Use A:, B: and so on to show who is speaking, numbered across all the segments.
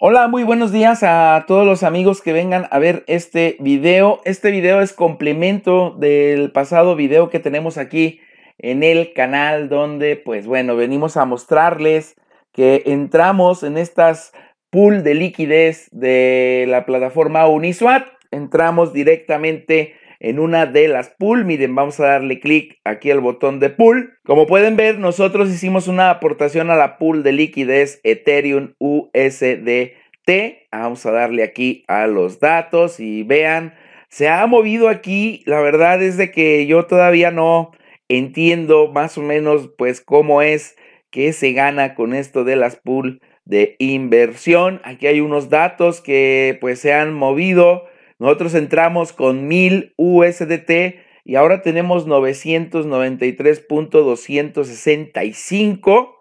A: Hola, muy buenos días a todos los amigos que vengan a ver este video. Este video es complemento del pasado video que tenemos aquí en el canal donde, pues bueno, venimos a mostrarles que entramos en estas pool de liquidez de la plataforma Uniswap. Entramos directamente en una de las pool. Miren, vamos a darle clic aquí al botón de pool. Como pueden ver, nosotros hicimos una aportación a la pool de liquidez Ethereum USDT. Vamos a darle aquí a los datos y vean, se ha movido aquí. La verdad es de que yo todavía no entiendo más o menos pues cómo es que se gana con esto de las pool de inversión. Aquí hay unos datos que pues se han movido. Nosotros entramos con 1000 USDT y ahora tenemos 993.265,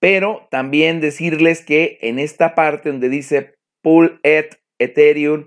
A: pero también decirles que en esta parte donde dice Pool at Ethereum,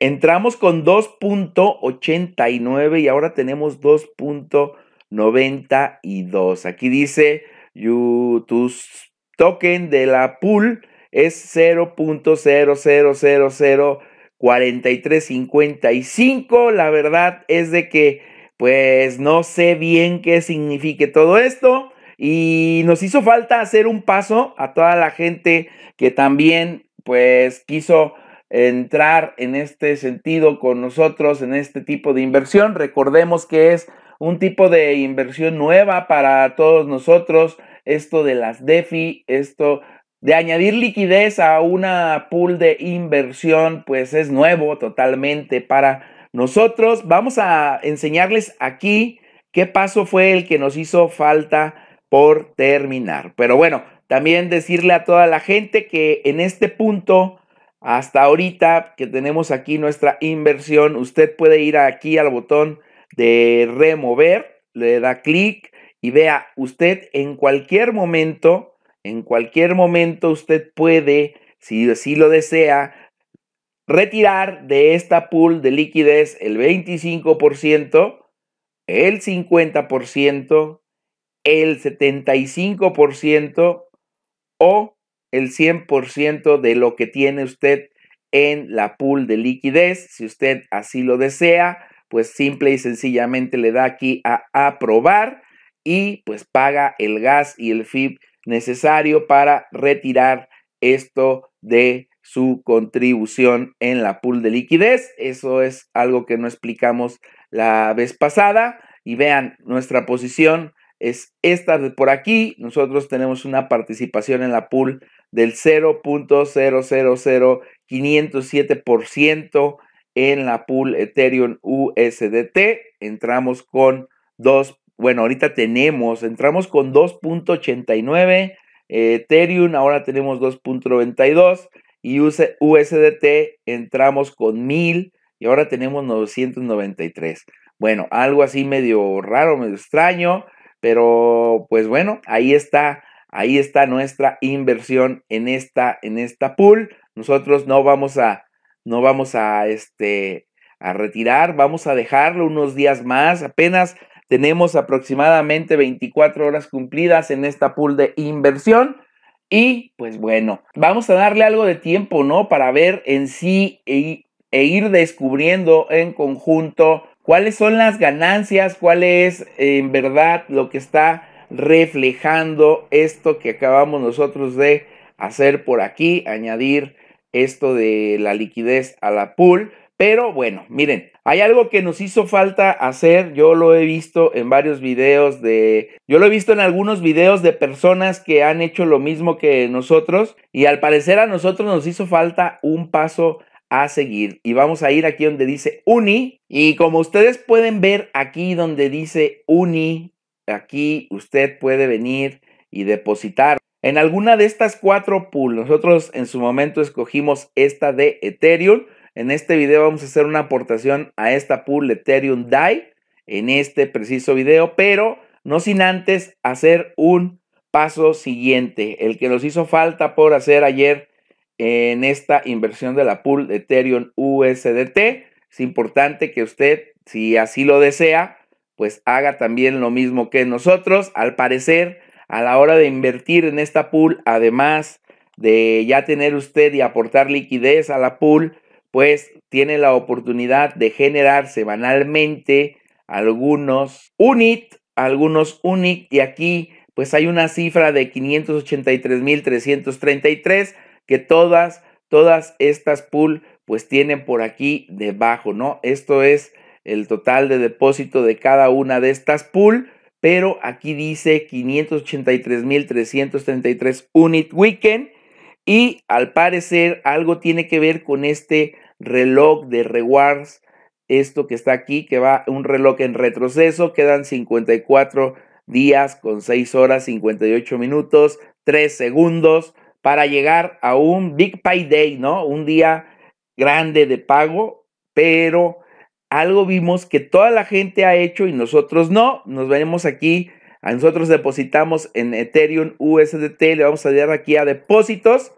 A: entramos con 2.89 y ahora tenemos 2.92. Aquí dice, you, tus token de la pool es 0.0000. 43-55. La verdad es de que pues no sé bien qué signifique todo esto y nos hizo falta hacer un paso a toda la gente que también pues quiso entrar en este sentido con nosotros en este tipo de inversión. Recordemos que es un tipo de inversión nueva para todos nosotros, esto de las DeFi, esto de añadir liquidez a una pool de inversión, pues es nuevo totalmente para nosotros. Vamos a enseñarles aquí qué paso fue el que nos hizo falta por terminar. Pero bueno, también decirle a toda la gente que en este punto, hasta ahorita que tenemos aquí nuestra inversión, usted puede ir aquí al botón de remover, le da clic y vea usted en cualquier momento en cualquier momento usted puede, si así lo desea, retirar de esta pool de liquidez el 25%, el 50%, el 75% o el 100% de lo que tiene usted en la pool de liquidez. Si usted así lo desea, pues simple y sencillamente le da aquí a aprobar y pues paga el gas y el FIB necesario para retirar esto de su contribución en la pool de liquidez. Eso es algo que no explicamos la vez pasada. Y vean, nuestra posición es esta de por aquí. Nosotros tenemos una participación en la pool del 0.000507% en la pool Ethereum USDT. Entramos con 2 bueno, ahorita tenemos, entramos con 2.89, Ethereum ahora tenemos 2.92 y USDT entramos con 1000 y ahora tenemos 993. Bueno, algo así medio raro, medio extraño, pero pues bueno, ahí está, ahí está nuestra inversión en esta, en esta pool. Nosotros no vamos a, no vamos a, este, a retirar, vamos a dejarlo unos días más, apenas tenemos aproximadamente 24 horas cumplidas en esta pool de inversión. Y pues bueno, vamos a darle algo de tiempo, ¿no? Para ver en sí e, ir descubriendo en conjunto cuáles son las ganancias, cuál es en verdad lo que está reflejando esto que acabamos nosotros de hacer por aquí, añadir esto de la liquidez a la pool. Pero bueno, miren, hay algo que nos hizo falta hacer, yo lo he visto en varios videos de, yo lo he visto en algunos videos de personas que han hecho lo mismo que nosotros y al parecer a nosotros nos hizo falta un paso a seguir y vamos a ir aquí donde dice uni y como ustedes pueden ver aquí donde dice uni, aquí usted puede venir y depositar en alguna de estas cuatro pools. Nosotros en su momento escogimos esta de Ethereum en este video vamos a hacer una aportación a esta pool Ethereum DAI en este preciso video, pero no sin antes hacer un paso siguiente, el que nos hizo falta por hacer ayer en esta inversión de la pool Ethereum USDT. Es importante que usted, si así lo desea, pues haga también lo mismo que nosotros. Al parecer, a la hora de invertir en esta pool, además de ya tener usted y aportar liquidez a la pool, pues tiene la oportunidad de generar semanalmente algunos UNIT, algunos UNIT, y aquí pues hay una cifra de 583.333 que todas, todas estas pool pues tienen por aquí debajo, ¿no? Esto es el total de depósito de cada una de estas pool, pero aquí dice 583.333 unit weekend y al parecer algo tiene que ver con este reloj de rewards, esto que está aquí, que va un reloj en retroceso, quedan 54 días con 6 horas, 58 minutos, 3 segundos para llegar a un Big Pay Day, ¿no? Un día grande de pago, pero algo vimos que toda la gente ha hecho y nosotros no. Nos venimos aquí. A nosotros depositamos en Ethereum USDT, le vamos a dar aquí a depósitos.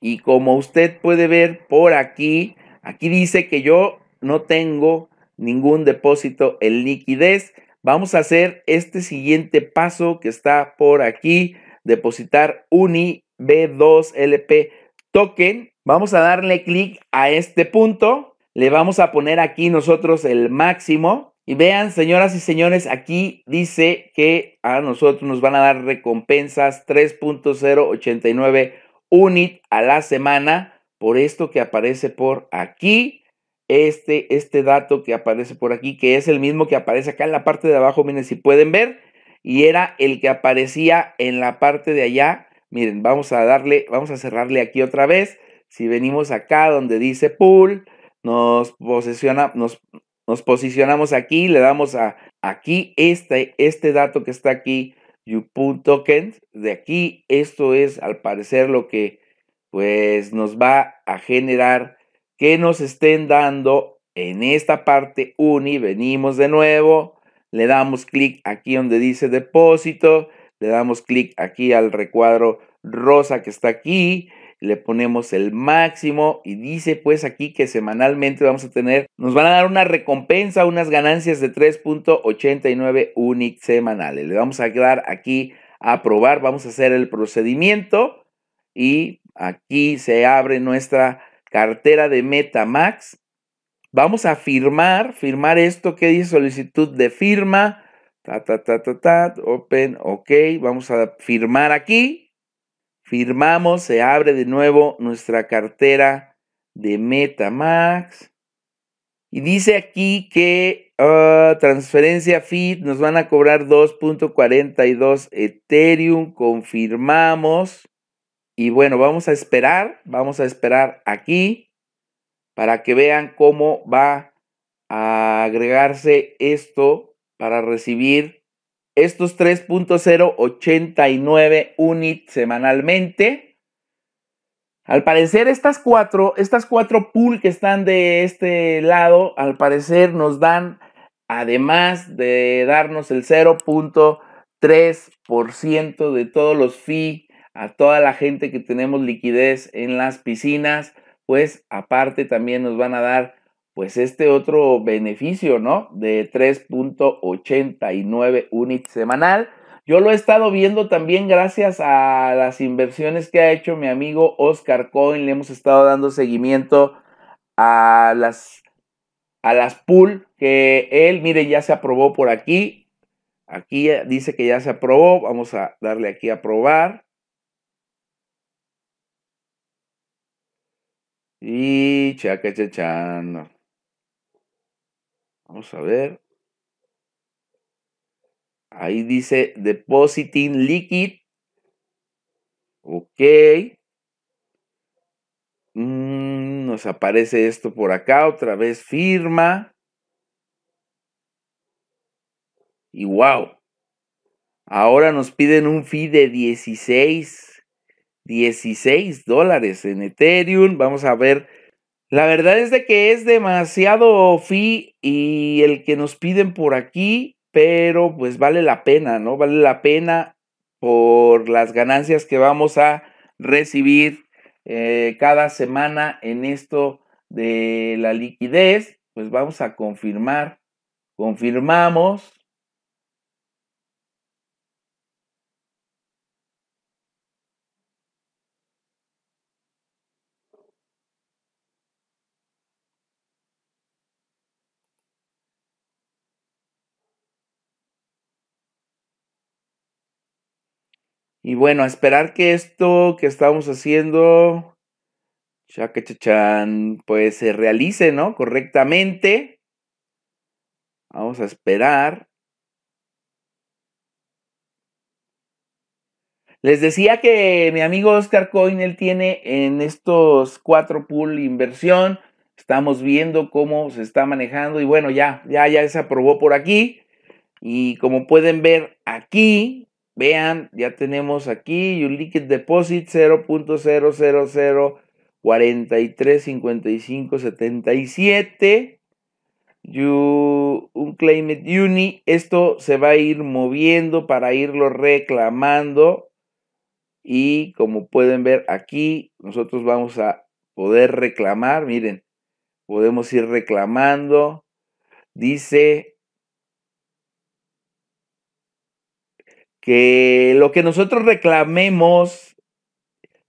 A: Y como usted puede ver por aquí, Aquí dice que yo no tengo ningún depósito en liquidez. Vamos a hacer este siguiente paso que está por aquí, depositar UNI B2LP token. Vamos a darle clic a este punto. Le vamos a poner aquí nosotros el máximo. Y vean, señoras y señores, aquí dice que a nosotros nos van a dar recompensas 3.089 UNIT a la semana por esto que aparece por aquí, este, este dato que aparece por aquí, que es el mismo que aparece acá en la parte de abajo, miren si pueden ver, y era el que aparecía en la parte de allá. Miren, vamos a darle, vamos a cerrarle aquí otra vez. Si venimos acá donde dice pool, nos, posiciona, nos, nos posicionamos aquí, le damos a aquí este, este dato que está aquí, you de aquí, esto es al parecer lo que pues nos va a generar que nos estén dando en esta parte uni, venimos de nuevo, le damos clic aquí donde dice depósito, le damos clic aquí al recuadro rosa que está aquí, le ponemos el máximo y dice pues aquí que semanalmente vamos a tener, nos van a dar una recompensa, unas ganancias de 3.89 Uni semanales. Le vamos a dar aquí a probar, vamos a hacer el procedimiento y Aquí se abre nuestra cartera de MetaMax. Vamos a firmar, firmar esto que dice solicitud de firma. Ta, open, ok. Vamos a firmar aquí. Firmamos, se abre de nuevo nuestra cartera de MetaMax. Y dice aquí que ah, transferencia feed nos van a cobrar 2.42 Ethereum. Confirmamos. Y bueno, vamos a esperar, vamos a esperar aquí para que vean cómo va a agregarse esto para recibir estos 3.089 units semanalmente. Al parecer estas cuatro, estas cuatro pool que están de este lado, al parecer nos dan, además de darnos el 0.3% de todos los fee a toda la gente que tenemos liquidez en las piscinas, pues aparte también nos van a dar pues este otro beneficio, ¿no? De 3.89 units semanal. Yo lo he estado viendo también gracias a las inversiones que ha hecho mi amigo Oscar Cohen. Le hemos estado dando seguimiento a las, a las pool que él, miren, ya se aprobó por aquí. Aquí eh, dice que ya se aprobó. Vamos a darle aquí a probar. Y chacachachando. Vamos a ver. Ahí dice depositing liquid. Ok. Mm, nos aparece esto por acá. Otra vez firma. Y wow. Ahora nos piden un fee de 16. 16 dólares en Ethereum. Vamos a ver. La verdad es de que es demasiado fee y el que nos piden por aquí, pero pues vale la pena, ¿no? Vale la pena por las ganancias que vamos a recibir eh, cada semana en esto de la liquidez. Pues vamos a confirmar. Confirmamos. Y bueno, a esperar que esto que estamos haciendo, pues se realice, ¿no? Correctamente. Vamos a esperar. Les decía que mi amigo Oscar Coin, él tiene en estos cuatro pool inversión. Estamos viendo cómo se está manejando y bueno, ya, ya, ya se aprobó por aquí. Y como pueden ver aquí, Vean, ya tenemos aquí liquid Deposit 0.000435577. your un claim uni. Esto se va a ir moviendo para irlo reclamando. Y como pueden ver aquí, nosotros vamos a poder reclamar. Miren, podemos ir reclamando. Dice que lo que nosotros reclamemos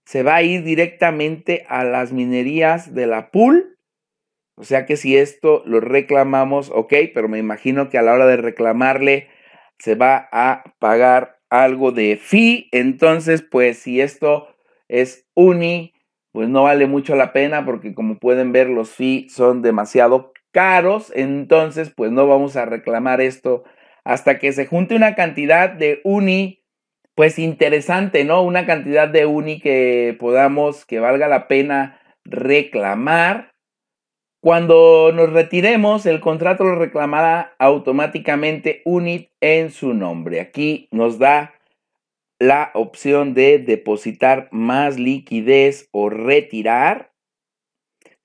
A: se va a ir directamente a las minerías de la pool. O sea que si esto lo reclamamos, ok, pero me imagino que a la hora de reclamarle se va a pagar algo de fee. Entonces, pues si esto es uni, pues no vale mucho la pena porque como pueden ver los fee son demasiado caros. Entonces, pues no vamos a reclamar esto hasta que se junte una cantidad de uni, pues interesante, ¿no? Una cantidad de uni que podamos, que valga la pena reclamar. Cuando nos retiremos, el contrato lo reclamará automáticamente UNIT en su nombre. Aquí nos da la opción de depositar más liquidez o retirar.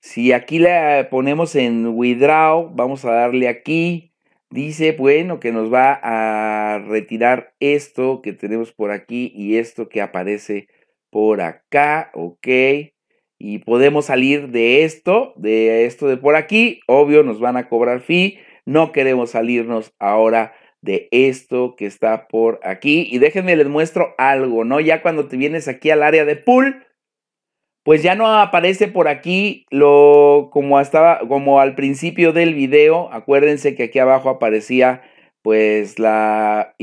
A: Si aquí le ponemos en withdraw, vamos a darle aquí Dice, bueno, que nos va a retirar esto que tenemos por aquí y esto que aparece por acá, ok. Y podemos salir de esto, de esto de por aquí. Obvio, nos van a cobrar fee. No queremos salirnos ahora de esto que está por aquí. Y déjenme les muestro algo, ¿no? Ya cuando te vienes aquí al área de pool, pues ya no aparece por aquí lo como estaba como al principio del video. Acuérdense que aquí abajo aparecía pues la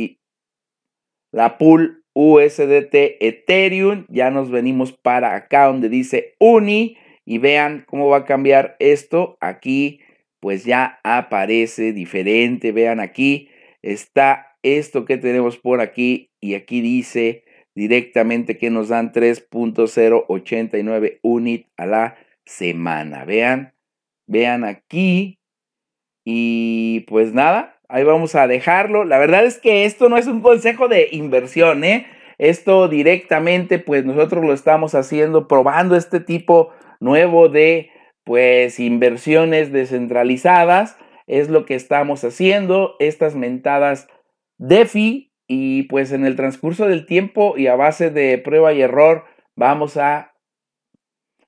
A: la pool USDT Ethereum. Ya nos venimos para acá donde dice Uni y vean cómo va a cambiar esto. Aquí pues ya aparece diferente. Vean aquí está esto que tenemos por aquí y aquí dice directamente que nos dan 3.089 unit a la semana. Vean, vean aquí. Y pues nada, ahí vamos a dejarlo. La verdad es que esto no es un consejo de inversión, ¿eh? Esto directamente, pues nosotros lo estamos haciendo, probando este tipo nuevo de, pues, inversiones descentralizadas. Es lo que estamos haciendo. Estas mentadas DeFi y pues en el transcurso del tiempo y a base de prueba y error vamos a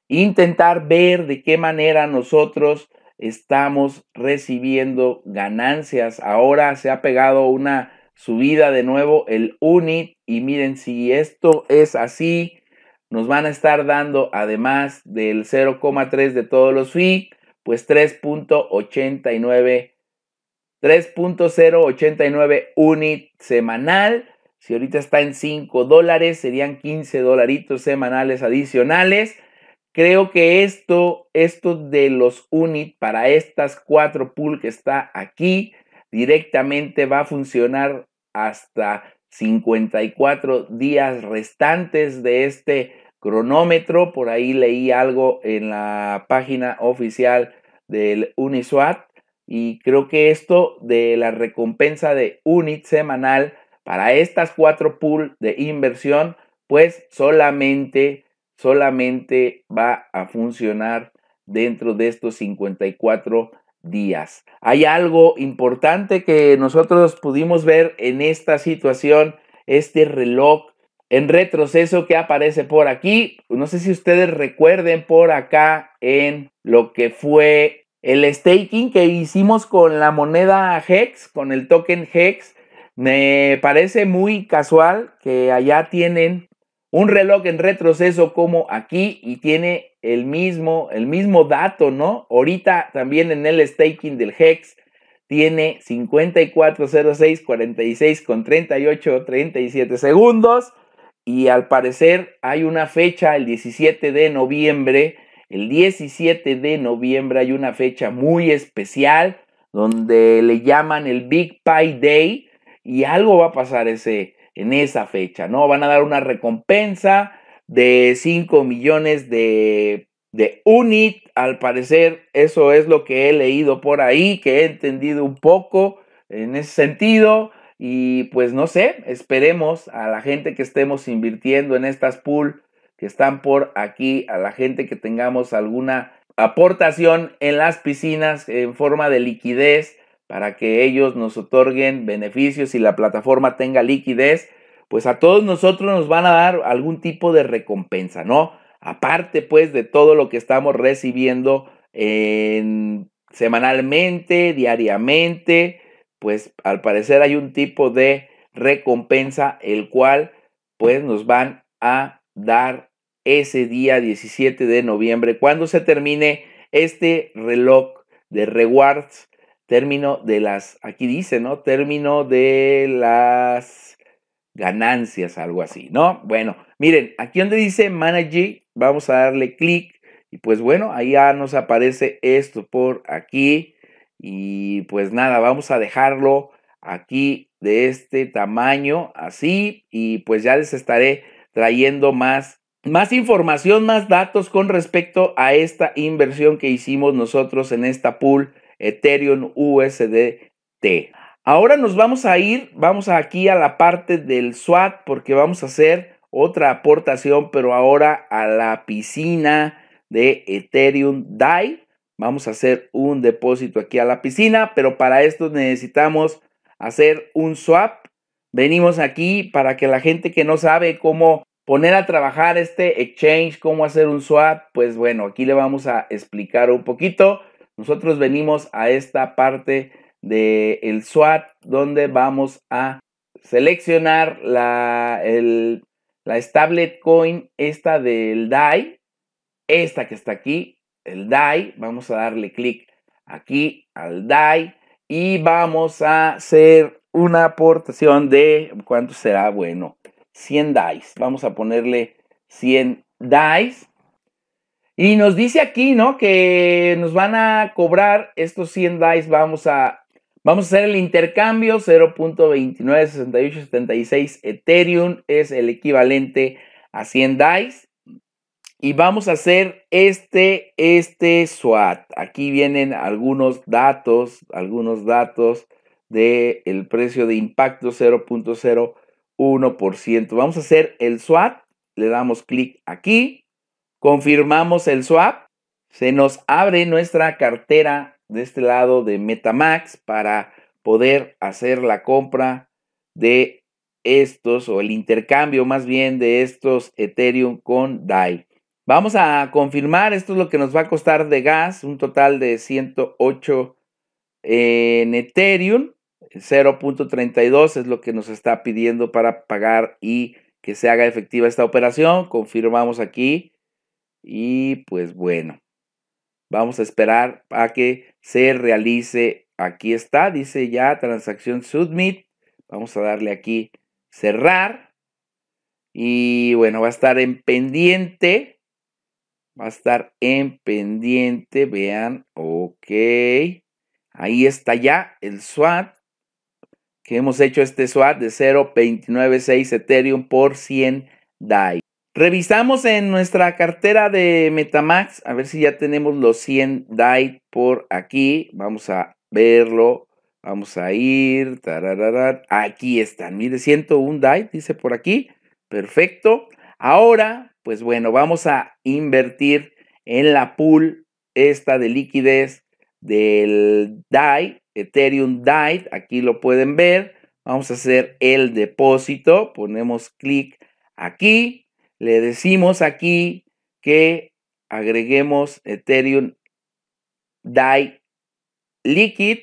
A: intentar ver de qué manera nosotros estamos recibiendo ganancias. Ahora se ha pegado una subida de nuevo el UNIT y miren si esto es así, nos van a estar dando además del 0,3 de todos los FI, pues 3.89 3.089 unit semanal. Si ahorita está en 5 dólares, serían 15 dolaritos semanales adicionales. Creo que esto, esto de los unit para estas cuatro pool que está aquí, directamente va a funcionar hasta 54 días restantes de este cronómetro. Por ahí leí algo en la página oficial del Uniswap y creo que esto de la recompensa de UNIT semanal para estas cuatro pools de inversión, pues solamente, solamente va a funcionar dentro de estos 54 días. Hay algo importante que nosotros pudimos ver en esta situación, este reloj en retroceso que aparece por aquí. No sé si ustedes recuerden por acá en lo que fue el staking que hicimos con la moneda Hex, con el token Hex, me parece muy casual que allá tienen un reloj en retroceso como aquí y tiene el mismo, el mismo dato, ¿no? Ahorita también en el staking del Hex tiene 5406 46 con 38 37 segundos y al parecer hay una fecha el 17 de noviembre el 17 de noviembre hay una fecha muy especial donde le llaman el Big Pie Day y algo va a pasar ese, en esa fecha, ¿no? Van a dar una recompensa de 5 millones de, de UNIT, al parecer eso es lo que he leído por ahí, que he entendido un poco en ese sentido. Y pues no sé, esperemos a la gente que estemos invirtiendo en estas pool que están por aquí, a la gente que tengamos alguna aportación en las piscinas en forma de liquidez para que ellos nos otorguen beneficios y la plataforma tenga liquidez, pues a todos nosotros nos van a dar algún tipo de recompensa, ¿no? Aparte pues de todo lo que estamos recibiendo semanalmente, diariamente, pues al parecer hay un tipo de recompensa el cual pues nos van a dar ese día 17 de noviembre, cuando se termine este reloj de rewards, término de las, aquí dice, ¿no? Término de las ganancias, algo así, ¿no? Bueno, miren, aquí donde dice Manage, vamos a darle clic y pues bueno, ahí ya nos aparece esto por aquí y pues nada, vamos a dejarlo aquí de este tamaño, así, y pues ya les estaré trayendo más, más información, más datos con respecto a esta inversión que hicimos nosotros en esta pool Ethereum USDT. Ahora nos vamos a ir, vamos aquí a la parte del SWAT porque vamos a hacer otra aportación, pero ahora a la piscina de Ethereum DAI. Vamos a hacer un depósito aquí a la piscina, pero para esto necesitamos hacer un swap. Venimos aquí para que la gente que no sabe cómo poner a trabajar este exchange, cómo hacer un swap, pues bueno, aquí le vamos a explicar un poquito. Nosotros venimos a esta parte del de swap donde vamos a seleccionar la, el, Coin, esta del DAI, esta que está aquí, el DAI, vamos a darle clic aquí al DAI y vamos a hacer una aportación de, ¿cuánto será? Bueno, 100 dice. Vamos a ponerle 100 dice. Y nos dice aquí, ¿no? Que nos van a cobrar estos 100 dice. Vamos a, vamos a hacer el intercambio. 0.296876 Ethereum es el equivalente a 100 dice. Y vamos a hacer este, este SWAT. Aquí vienen algunos datos, algunos datos del el precio de impacto 0.0. 1%. Vamos a hacer el swap, le damos clic aquí, confirmamos el swap, se nos abre nuestra cartera de este lado de Metamax para poder hacer la compra de estos o el intercambio más bien de estos Ethereum con DAI. Vamos a confirmar, esto es lo que nos va a costar de gas, un total de 108 en Ethereum. 0.32 es lo que nos está pidiendo para pagar y que se haga efectiva esta operación. Confirmamos aquí y pues bueno, vamos a esperar a que se realice. Aquí está, dice ya transacción submit. Vamos a darle aquí cerrar. Y bueno, va a estar en pendiente. Va a estar en pendiente. Vean, ok. Ahí está ya el SWAT que hemos hecho este swap de 0.296 Ethereum por 100 DAI. Revisamos en nuestra cartera de Metamax a ver si ya tenemos los 100 DAI por aquí. Vamos a verlo. Vamos a ir. Aquí están. Mire, 101 DAI, dice por aquí. Perfecto. Ahora, pues bueno, vamos a invertir en la pool esta de liquidez del DAI Ethereum DAI, aquí lo pueden ver. Vamos a hacer el depósito, ponemos clic aquí, le decimos aquí que agreguemos Ethereum DAI Liquid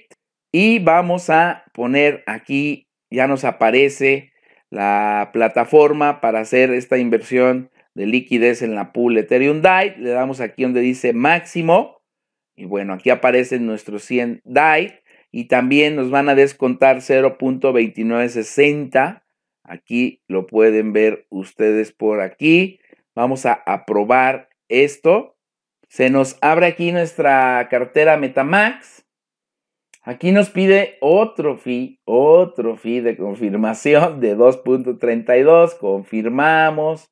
A: y vamos a poner aquí, ya nos aparece la plataforma para hacer esta inversión de liquidez en la pool Ethereum DAI. Le damos aquí donde dice máximo y bueno, aquí aparecen nuestros 100 DAI y también nos van a descontar 0.2960. Aquí lo pueden ver ustedes por aquí. Vamos a aprobar esto. Se nos abre aquí nuestra cartera Metamax. Aquí nos pide otro fee, otro fee de confirmación de 2.32. Confirmamos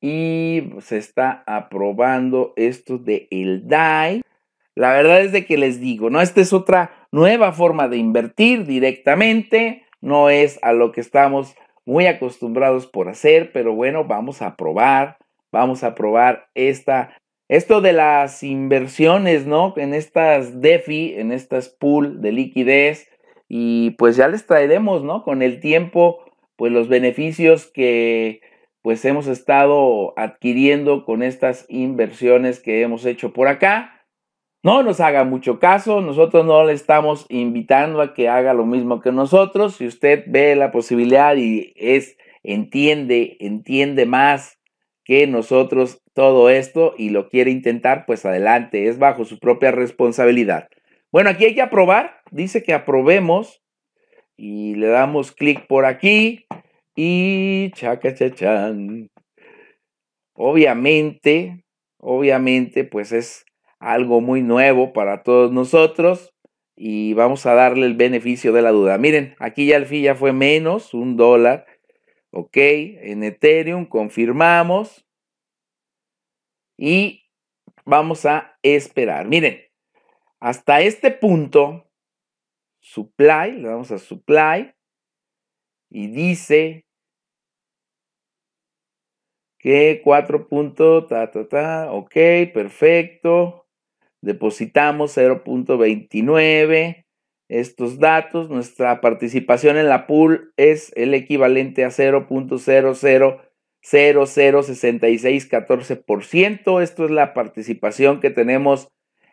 A: y se está aprobando esto de el DAI. La verdad es de que les digo, ¿no? Esta es otra nueva forma de invertir directamente, no es a lo que estamos muy acostumbrados por hacer, pero bueno, vamos a probar, vamos a probar esta, esto de las inversiones, ¿no? En estas DeFi, en estas pool de liquidez, y pues ya les traeremos, ¿no? Con el tiempo, pues los beneficios que pues hemos estado adquiriendo con estas inversiones que hemos hecho por acá. No nos haga mucho caso, nosotros no le estamos invitando a que haga lo mismo que nosotros. Si usted ve la posibilidad y es entiende, entiende más que nosotros todo esto y lo quiere intentar, pues adelante, es bajo su propia responsabilidad. Bueno, aquí hay que aprobar, dice que aprobemos y le damos clic por aquí y chacachachan. Obviamente, obviamente, pues es algo muy nuevo para todos nosotros y vamos a darle el beneficio de la duda. Miren, aquí ya al fin ya fue menos, un dólar. Ok, en Ethereum confirmamos y vamos a esperar. Miren, hasta este punto, supply, le damos a supply y dice que cuatro puntos, ok, perfecto depositamos 0.29 estos datos. Nuestra participación en la pool es el equivalente a 0.00006614%. Esto es la participación que tenemos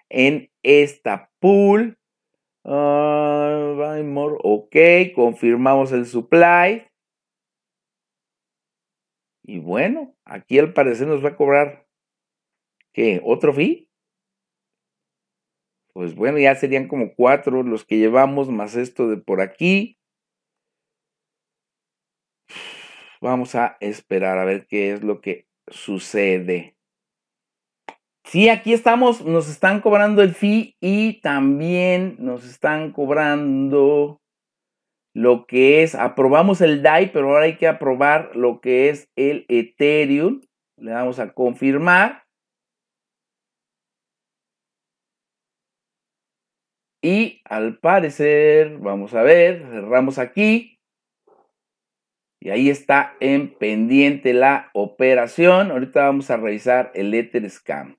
A: en esta pool. Ah, ok, confirmamos el supply. Y bueno, aquí al parecer nos va a cobrar, ¿qué? ¿Otro fee? pues bueno, ya serían como cuatro los que llevamos, más esto de por aquí. Vamos a esperar a ver qué es lo que sucede. Sí, aquí estamos, nos están cobrando el fee y también nos están cobrando lo que es, aprobamos el DAI, pero ahora hay que aprobar lo que es el Ethereum. Le damos a confirmar. Y al parecer, vamos a ver, cerramos aquí. Y ahí está en pendiente la operación. Ahorita vamos a revisar el Ether Scan.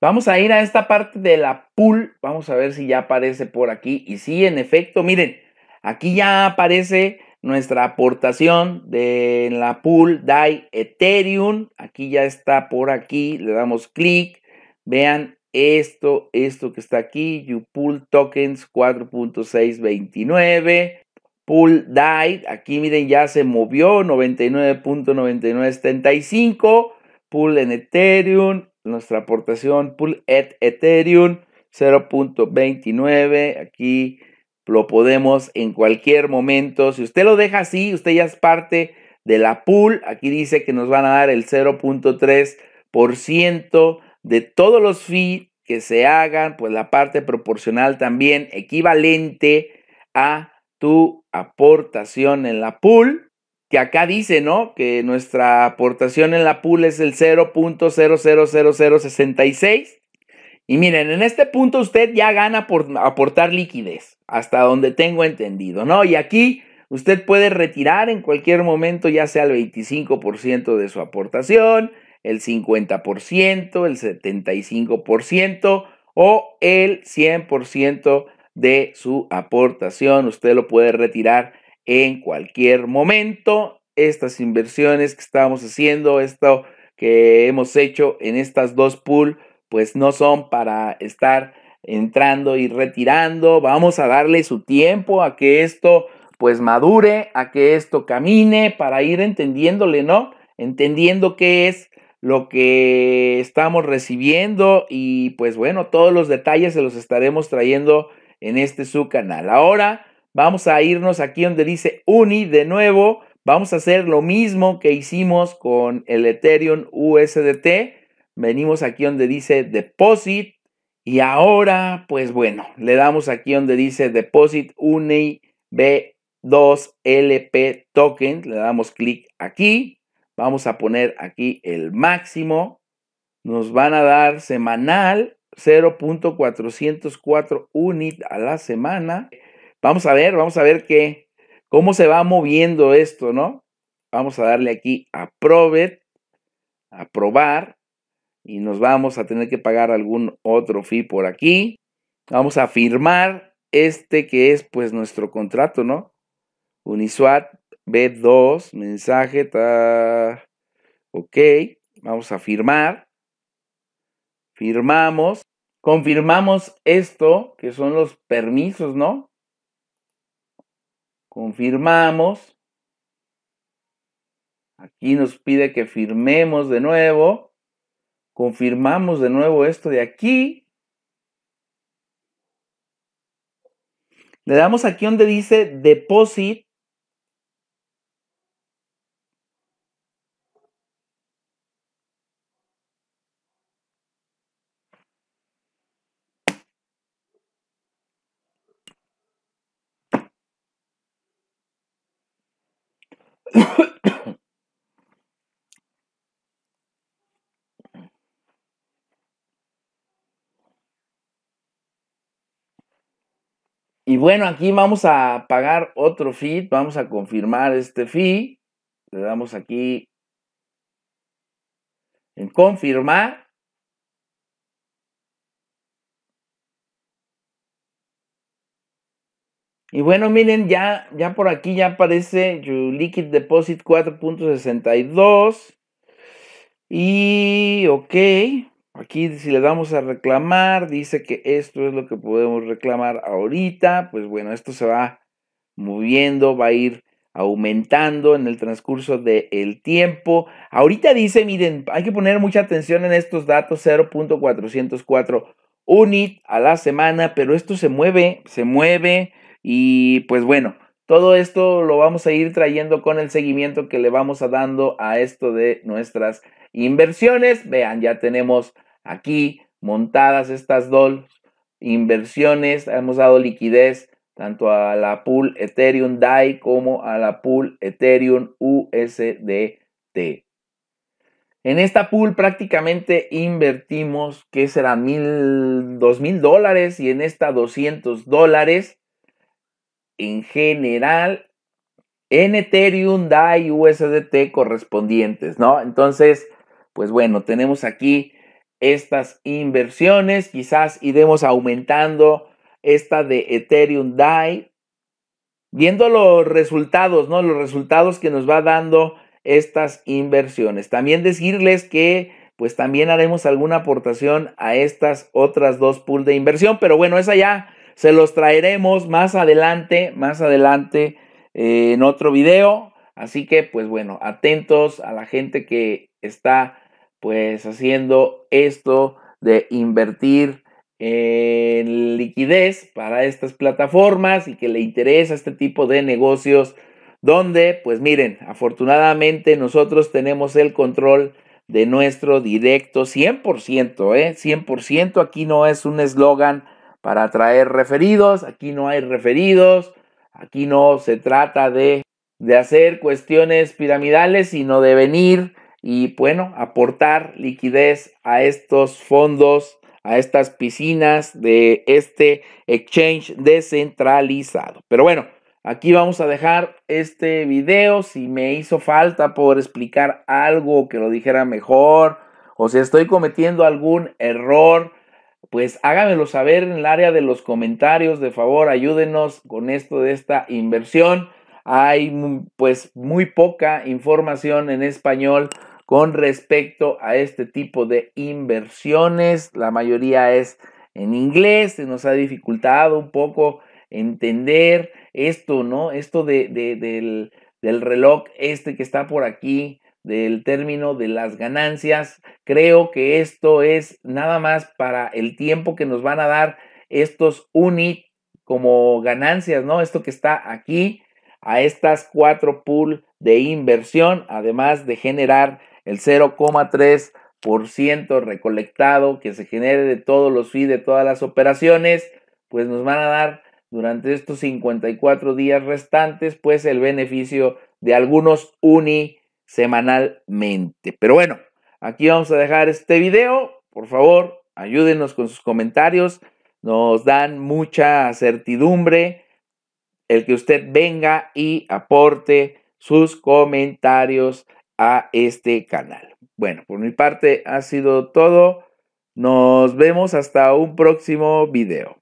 A: Vamos a ir a esta parte de la pool. Vamos a ver si ya aparece por aquí. Y sí, en efecto, miren, aquí ya aparece nuestra aportación de la pool DAI Ethereum. Aquí ya está por aquí. Le damos clic. Vean esto, esto que está aquí, you tokens 4.629, pool died, aquí miren ya se movió 99.9975, pool en Ethereum, nuestra aportación pool at Ethereum 0.29, aquí lo podemos en cualquier momento, si usted lo deja así, usted ya es parte de la pool, aquí dice que nos van a dar el 0.3% de todos los fees que se hagan, pues la parte proporcional también equivalente a tu aportación en la pool, que acá dice, ¿no? Que nuestra aportación en la pool es el 0.000066. Y miren, en este punto usted ya gana por aportar liquidez, hasta donde tengo entendido, ¿no? Y aquí usted puede retirar en cualquier momento, ya sea el 25% de su aportación, el 50%, el 75% o el 100% de su aportación. Usted lo puede retirar en cualquier momento. Estas inversiones que estamos haciendo, esto que hemos hecho en estas dos pool, pues no son para estar entrando y retirando. Vamos a darle su tiempo a que esto pues madure, a que esto camine para ir entendiéndole, ¿no? Entendiendo qué es lo que estamos recibiendo y pues bueno, todos los detalles se los estaremos trayendo en este su canal. Ahora vamos a irnos aquí donde dice Uni de nuevo. Vamos a hacer lo mismo que hicimos con el Ethereum USDT. Venimos aquí donde dice Deposit. Y ahora, pues bueno, le damos aquí donde dice Deposit Uni B2LP Token. Le damos clic aquí. Vamos a poner aquí el máximo. Nos van a dar semanal 0.404 unit a la semana. Vamos a ver, vamos a ver qué, cómo se va moviendo esto, ¿no? Vamos a darle aquí a a aprobar, y nos vamos a tener que pagar algún otro fee por aquí. Vamos a firmar este que es pues nuestro contrato, ¿no? Uniswat B2, mensaje, está Ok, vamos a firmar. Firmamos. Confirmamos esto, que son los permisos, ¿no? Confirmamos. Aquí nos pide que firmemos de nuevo. Confirmamos de nuevo esto de aquí. Le damos aquí donde dice deposit bueno, aquí vamos a pagar otro fee, vamos a confirmar este fee. Le damos aquí en confirmar. Y bueno, miren, ya, ya por aquí ya aparece Your Liquid Deposit 4.62. Y ok. Aquí si le damos a reclamar, dice que esto es lo que podemos reclamar ahorita. Pues bueno, esto se va moviendo, va a ir aumentando en el transcurso del tiempo. Ahorita dice, miren, hay que poner mucha atención en estos datos, 0.404 unit a la semana, pero esto se mueve, se mueve y pues bueno, todo esto lo vamos a ir trayendo con el seguimiento que le vamos a dando a esto de nuestras Inversiones, vean, ya tenemos aquí montadas estas dos inversiones, hemos dado liquidez tanto a la pool Ethereum DAI como a la pool Ethereum USDT. En esta pool prácticamente invertimos, que será mil, dos mil dólares y en esta 200 dólares. En general, en Ethereum DAI USDT correspondientes, ¿no? Entonces, pues bueno, tenemos aquí estas inversiones, quizás iremos aumentando esta de Ethereum DAI, viendo los resultados, ¿no? Los resultados que nos va dando estas inversiones. También decirles que pues también haremos alguna aportación a estas otras dos pools de inversión, pero bueno, esa ya se los traeremos más adelante, más adelante eh, en otro video. Así que pues bueno, atentos a la gente que está pues haciendo esto de invertir en liquidez para estas plataformas y que le interesa este tipo de negocios donde, pues miren, afortunadamente nosotros tenemos el control de nuestro directo 100%, ¿eh? 100%, aquí no es un eslogan para atraer referidos, aquí no hay referidos, aquí no se trata de, de hacer cuestiones piramidales, sino de venir y bueno, aportar liquidez a estos fondos, a estas piscinas de este exchange descentralizado. Pero bueno, aquí vamos a dejar este video. Si me hizo falta por explicar algo que lo dijera mejor o si estoy cometiendo algún error, pues hágamelo saber en el área de los comentarios, de favor, ayúdenos con esto de esta inversión. Hay pues muy poca información en español con respecto a este tipo de inversiones. La mayoría es en inglés, se nos ha dificultado un poco entender esto, ¿no? Esto de, del, del reloj este que está por aquí, del término de las ganancias. Creo que esto es nada más para el tiempo que nos van a dar estos UNIT como ganancias, ¿no? Esto que está aquí, a estas cuatro pool de inversión, además de generar el 0,3% recolectado que se genere de todos los fees de todas las operaciones, pues nos van a dar durante estos 54 días restantes, pues el beneficio de algunos uni semanalmente. Pero bueno, aquí vamos a dejar este video. Por favor, ayúdenos con sus comentarios. Nos dan mucha certidumbre el que usted venga y aporte sus comentarios a este canal. Bueno, por mi parte ha sido todo. Nos vemos hasta un próximo video.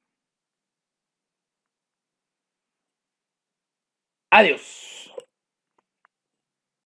A: Adiós.